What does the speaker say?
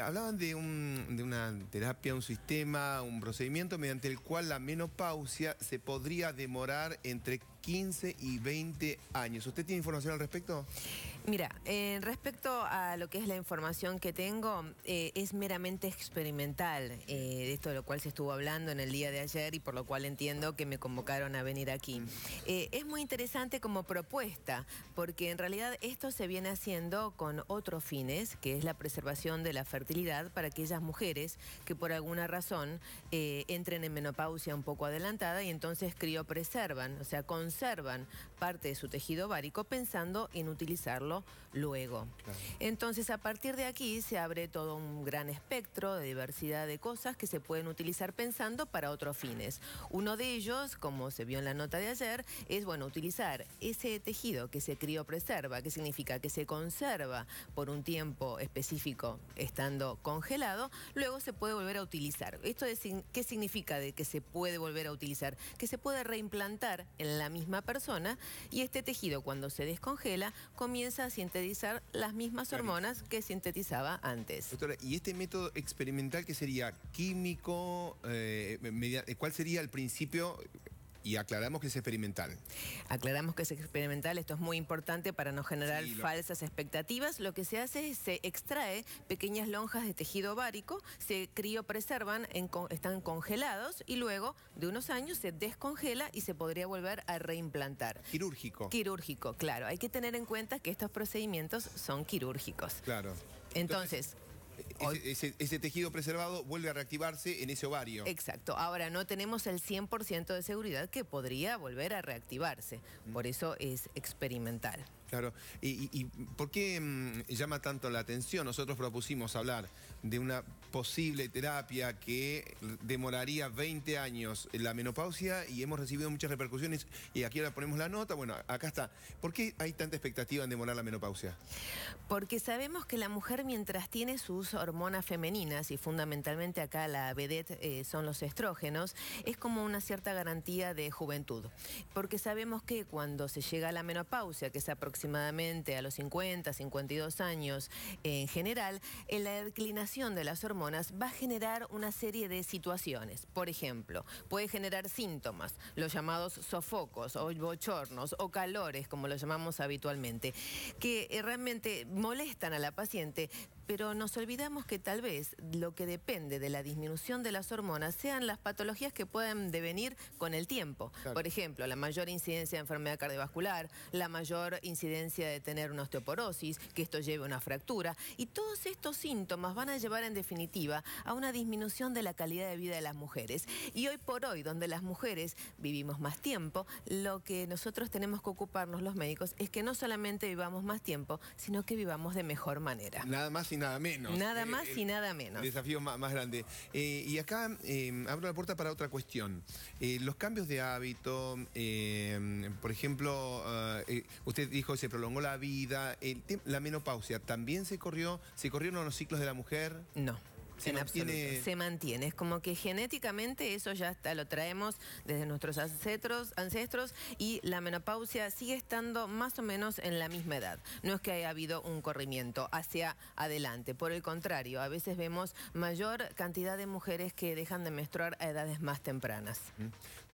hablaban de, de una terapia, un sistema, un procedimiento mediante el cual la menopausia se podría demorar entre 15 y 20 años. ¿Usted tiene información al respecto? Mira, respecto a lo que es la información que tengo, eh, es meramente experimental, de eh, esto de lo cual se estuvo hablando en el día de ayer y por lo cual entiendo que me convocaron a venir aquí. Eh, es muy interesante como propuesta, porque en realidad esto se viene haciendo con otros fines, que es la preservación de la fertilidad para aquellas mujeres que por alguna razón entren en menopausia un poco adelantada y entonces criopreservan, o sea, conservan parte de su tejido ovárico pensando en utilizarlo luego. Entonces, a partir de aquí se abre todo un gran espectro de diversidad de cosas que se pueden utilizar pensando para otros fines. Uno de ellos, como se vio en la nota de ayer, es bueno utilizar ese tejido que se criopreserva, que significa que se conserva por un tiempo específico estando congelado, luego se puede volver a utilizar. ¿Esto qué significa de que se puede volver a utilizar? Que se puede reimplantar en la misma persona y este tejido cuando se descongela comienza sintetizar las mismas hormonas que sintetizaba antes. Doctora, ¿y este método experimental que sería químico? Eh, ¿Cuál sería el principio? y aclaramos que es experimental. Aclaramos que es experimental, esto es muy importante para no generar falsas expectativas. Lo que se hace es se extrae pequeñas lonjas de tejido ovárico, se criopreservan, están congelados y luego de unos años se descongela y se podría volver a reimplantar. Quirúrgico. Quirúrgico, claro. Hay que tener en cuenta que estos procedimientos son quirúrgicos. Claro. Entonces ese, tejido preservado vuelve a reactivarse en ese ovario. Exacto. Ahora no tenemos el 100% de seguridad que podría volver a reactivarse. Mm. Por eso es experimental. Claro. ¿Y, por qué mm, llama tanto la atención? Nosotros propusimos hablar de una posible terapia que demoraría 20 años la menopausia y hemos recibido muchas repercusiones y aquí ahora ponemos la nota. Bueno, acá está. ¿Por qué hay tanta expectativa en demorar la menopausia? Porque sabemos que la mujer mientras tiene su uso hormonas femeninas y fundamentalmente acá la vedette eh, son los estrógenos, es como una cierta garantía de juventud. Porque sabemos que cuando se llega a la menopausia, que es aproximadamente a los 50, 52 años en general, en eh, la declinación de las hormonas va a generar una serie de situaciones. Por ejemplo, puede generar síntomas, los llamados sofocos o bochornos o calores, como lo llamamos habitualmente, que eh, realmente molestan a la paciente, pero nos olvidamos que tal vez lo que depende de la disminución de las hormonas sean las patologías que pueden devenir con el tiempo. Por ejemplo, la mayor incidencia de enfermedad cardiovascular, la mayor incidencia de tener una osteoporosis, que esto lleve a una fractura. Y todos estos síntomas van a llevar en definitiva a una disminución de la calidad de vida de las mujeres. Y hoy por hoy, donde las mujeres vivimos más tiempo, lo que nosotros tenemos que ocuparnos los médicos es que no solamente vivamos más tiempo, sino que vivamos de mejor manera. Nada más y nada menos. Nada más y nada menos. desafío más, grande. Eh, y acá eh, abro la puerta para otra cuestión. Eh, los cambios de hábito, por ejemplo, ah, usted dijo que se prolongó la vida, la menopausia, ¿también se corrió? ¿Se corrieron los ciclos de la mujer? No. Se mantiene. Es como que genéticamente eso ya lo traemos desde nuestros ancestros, ancestros y la menopausia sigue estando más o menos en la misma edad. No es que haya habido un corrimiento hacia adelante. Por el contrario, a veces vemos mayor cantidad de mujeres que dejan de menstruar a edades más tempranas.